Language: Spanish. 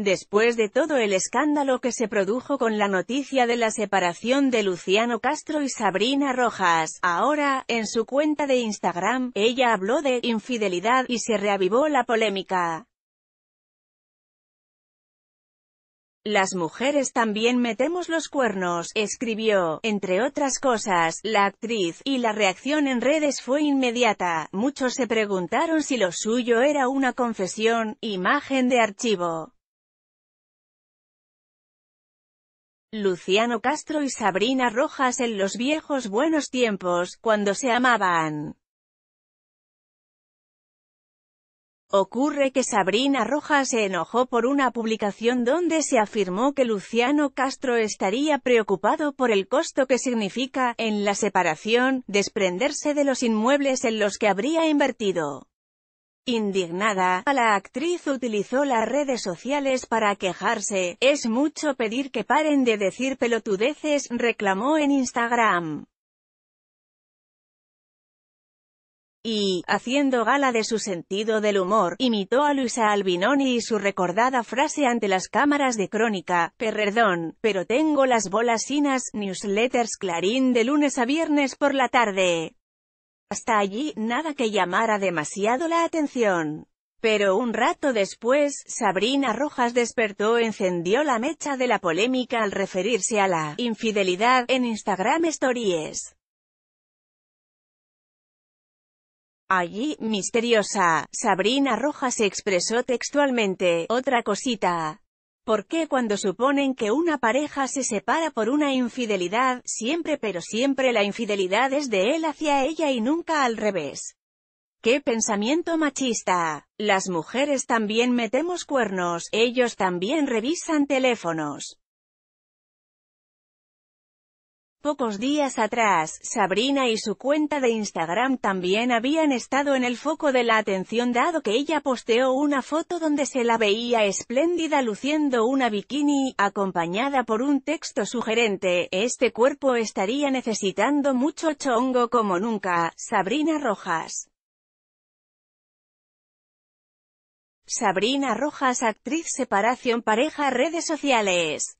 Después de todo el escándalo que se produjo con la noticia de la separación de Luciano Castro y Sabrina Rojas, ahora, en su cuenta de Instagram, ella habló de infidelidad y se reavivó la polémica. Las mujeres también metemos los cuernos, escribió, entre otras cosas, la actriz, y la reacción en redes fue inmediata, muchos se preguntaron si lo suyo era una confesión, imagen de archivo. Luciano Castro y Sabrina Rojas en los viejos buenos tiempos, cuando se amaban. Ocurre que Sabrina Rojas se enojó por una publicación donde se afirmó que Luciano Castro estaría preocupado por el costo que significa, en la separación, desprenderse de los inmuebles en los que habría invertido. Indignada, la actriz utilizó las redes sociales para quejarse, es mucho pedir que paren de decir pelotudeces, reclamó en Instagram. y, haciendo gala de su sentido del humor, imitó a Luisa Albinoni y su recordada frase ante las cámaras de crónica, perdón, pero tengo las bolas sinas, newsletters Clarín de lunes a viernes por la tarde. Hasta allí, nada que llamara demasiado la atención. Pero un rato después, Sabrina Rojas despertó encendió la mecha de la polémica al referirse a la infidelidad en Instagram Stories. Allí, misteriosa, Sabrina Rojas expresó textualmente, otra cosita, ¿Por qué cuando suponen que una pareja se separa por una infidelidad, siempre pero siempre la infidelidad es de él hacia ella y nunca al revés? ¡Qué pensamiento machista! Las mujeres también metemos cuernos, ellos también revisan teléfonos. Pocos días atrás, Sabrina y su cuenta de Instagram también habían estado en el foco de la atención dado que ella posteó una foto donde se la veía espléndida luciendo una bikini, acompañada por un texto sugerente, este cuerpo estaría necesitando mucho chongo como nunca, Sabrina Rojas. Sabrina Rojas actriz separación pareja redes sociales